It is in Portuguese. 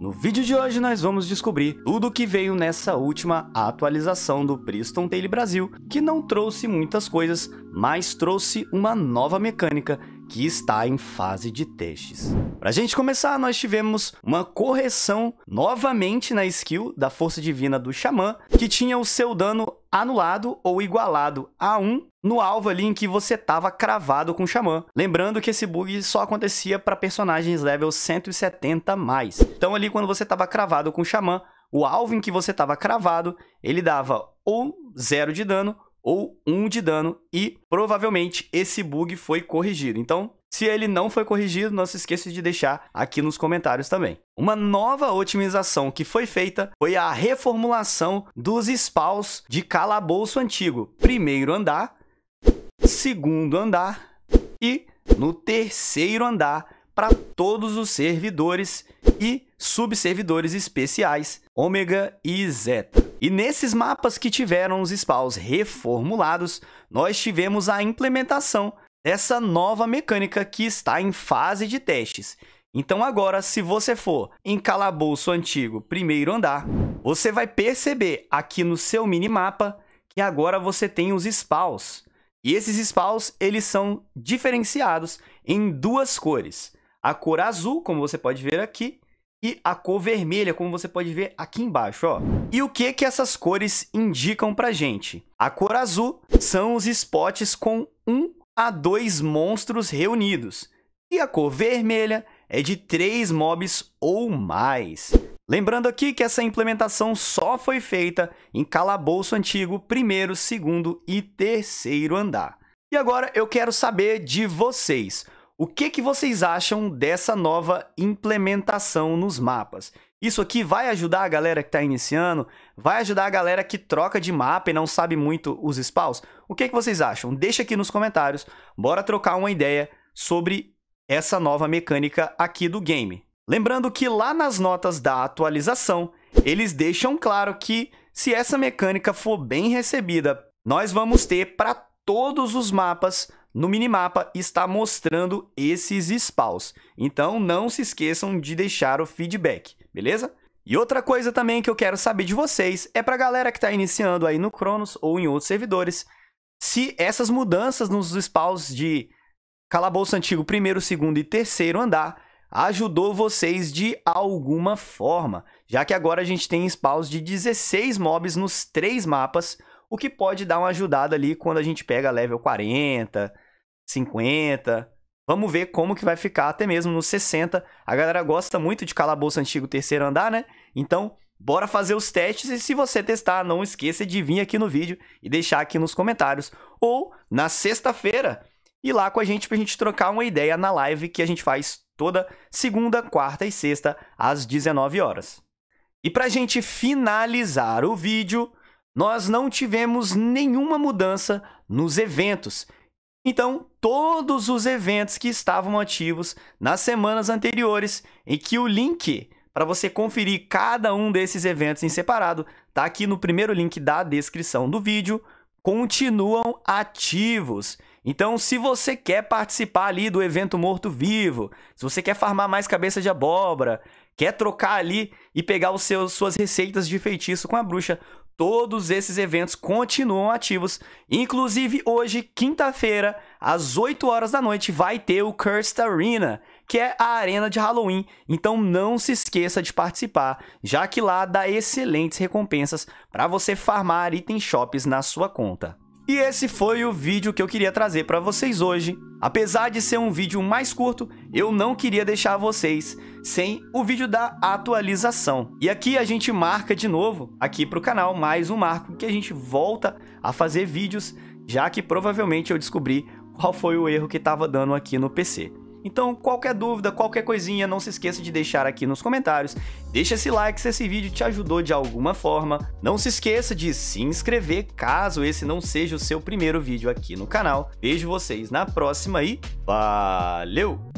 No vídeo de hoje nós vamos descobrir tudo o que veio nessa última atualização do Priston Tale Brasil, que não trouxe muitas coisas, mas trouxe uma nova mecânica que está em fase de testes. Para a gente começar, nós tivemos uma correção novamente na skill da Força Divina do Xamã, que tinha o seu dano anulado ou igualado a 1 no alvo ali em que você estava cravado com o Xamã. Lembrando que esse bug só acontecia para personagens level 170 mais. Então ali quando você estava cravado com o Xamã, o alvo em que você estava cravado, ele dava ou 0 de dano ou 1 de dano e provavelmente esse bug foi corrigido. Então, se ele não foi corrigido, não se esqueça de deixar aqui nos comentários também. Uma nova otimização que foi feita foi a reformulação dos spawns de calabouço antigo. Primeiro andar, segundo andar e no terceiro andar para todos os servidores e subservidores especiais ômega e zeta. E nesses mapas que tiveram os spawns reformulados, nós tivemos a implementação dessa nova mecânica que está em fase de testes. Então agora, se você for em Calabouço Antigo, primeiro andar, você vai perceber aqui no seu minimapa que agora você tem os spawns. E esses spawns, eles são diferenciados em duas cores. A cor azul, como você pode ver aqui, e a cor vermelha, como você pode ver aqui embaixo, ó. E o que que essas cores indicam pra gente? A cor azul são os spots com um a dois monstros reunidos. E a cor vermelha é de três mobs ou mais. Lembrando aqui que essa implementação só foi feita em calabouço antigo, primeiro, segundo e terceiro andar. E agora eu quero saber de vocês. O que, que vocês acham dessa nova implementação nos mapas? Isso aqui vai ajudar a galera que está iniciando? Vai ajudar a galera que troca de mapa e não sabe muito os spawns? O que, que vocês acham? Deixa aqui nos comentários, bora trocar uma ideia sobre essa nova mecânica aqui do game. Lembrando que lá nas notas da atualização, eles deixam claro que se essa mecânica for bem recebida, nós vamos ter para todos os mapas no minimapa está mostrando esses spawns. Então não se esqueçam de deixar o feedback, beleza? E outra coisa também que eu quero saber de vocês é para a galera que está iniciando aí no Cronos ou em outros servidores, se essas mudanças nos spawns de Calabouço Antigo, primeiro, segundo e terceiro andar ajudou vocês de alguma forma, já que agora a gente tem spawns de 16 mobs nos três mapas, o que pode dar uma ajudada ali quando a gente pega level 40, 50. Vamos ver como que vai ficar até mesmo no 60. A galera gosta muito de calabouço antigo terceiro andar, né? Então, bora fazer os testes e se você testar, não esqueça de vir aqui no vídeo e deixar aqui nos comentários. Ou, na sexta-feira, ir lá com a gente pra gente trocar uma ideia na live que a gente faz toda segunda, quarta e sexta às 19 horas. E pra gente finalizar o vídeo, nós não tivemos nenhuma mudança nos eventos. Então, todos os eventos que estavam ativos nas semanas anteriores, em que o link para você conferir cada um desses eventos em separado está aqui no primeiro link da descrição do vídeo, continuam ativos. Então, se você quer participar ali do evento morto-vivo, se você quer farmar mais cabeça de abóbora, quer trocar ali e pegar os seus, suas receitas de feitiço com a bruxa, Todos esses eventos continuam ativos, inclusive hoje, quinta-feira, às 8 horas da noite, vai ter o Cursed Arena, que é a arena de Halloween. Então não se esqueça de participar, já que lá dá excelentes recompensas para você farmar item shops na sua conta. E esse foi o vídeo que eu queria trazer para vocês hoje. Apesar de ser um vídeo mais curto, eu não queria deixar vocês sem o vídeo da atualização. E aqui a gente marca de novo, aqui para o canal, mais um marco que a gente volta a fazer vídeos, já que provavelmente eu descobri qual foi o erro que estava dando aqui no PC. Então, qualquer dúvida, qualquer coisinha, não se esqueça de deixar aqui nos comentários. Deixa esse like se esse vídeo te ajudou de alguma forma. Não se esqueça de se inscrever caso esse não seja o seu primeiro vídeo aqui no canal. Vejo vocês na próxima e valeu!